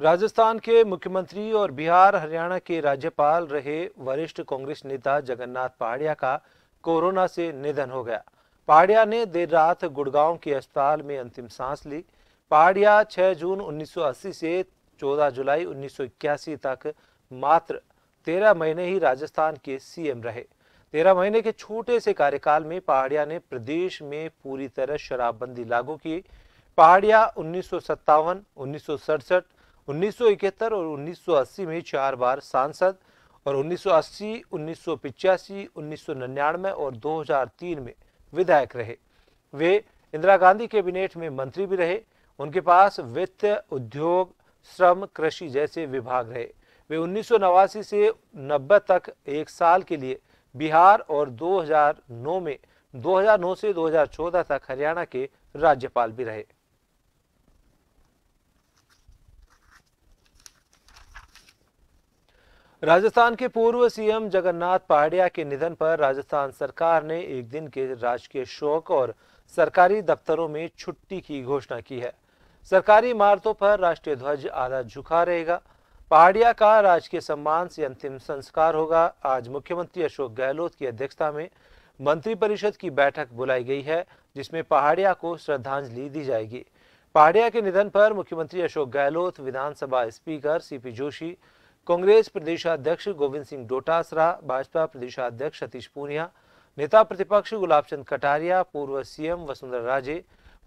राजस्थान के मुख्यमंत्री और बिहार हरियाणा के राज्यपाल रहे वरिष्ठ कांग्रेस नेता जगन्नाथ पहाड़िया का कोरोना से निधन हो गया पहाड़िया ने देर रात गुड़गांव के अस्पताल में अंतिम सांस ली पहाड़िया 6 जून 1980 से 14 जुलाई 1981 तक मात्र 13 महीने ही राजस्थान के सीएम रहे 13 महीने के छोटे से कार्यकाल में पहाड़िया ने प्रदेश में पूरी तरह शराबबंदी लागू की पहाड़िया उन्नीस सौ 1971 और 1980 में चार बार सांसद और 1980, 1985, 1999 और 2003 में विधायक रहे वे इंदिरा गांधी कैबिनेट में मंत्री भी रहे उनके पास वित्त उद्योग श्रम कृषि जैसे विभाग रहे वे उन्नीस से 90 तक एक साल के लिए बिहार और 2009 में 2009 से 2014 तक हरियाणा के राज्यपाल भी रहे राजस्थान के पूर्व सीएम जगन्नाथ पहाड़िया के निधन पर राजस्थान सरकार ने एक दिन के राजकीय शोक और सरकारी दफ्तरों में छुट्टी की घोषणा की है सरकारी इमारतों पर राष्ट्रीय ध्वज आधा झुका रहेगा पहाड़िया का राजकीय सम्मान से अंतिम संस्कार होगा आज मुख्यमंत्री अशोक गहलोत की अध्यक्षता में मंत्रिपरिषद की बैठक बुलाई गई है जिसमें पहाड़िया को श्रद्धांजलि दी जाएगी पहाड़िया के निधन पर मुख्यमंत्री अशोक गहलोत विधानसभा स्पीकर सीपी जोशी कांग्रेस प्रदेशाध्यक्ष गोविंद सिंह डोटासरा भाजपा प्रदेशाध्यक्ष सतीश पूनिया नेता प्रतिपक्ष गुलाब चंद कटारिया पूर्व सीएम वसुंधरा राजे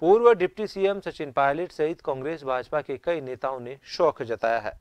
पूर्व डिप्टी सीएम सचिन पायलट सहित कांग्रेस भाजपा के कई नेताओं ने शौक जताया है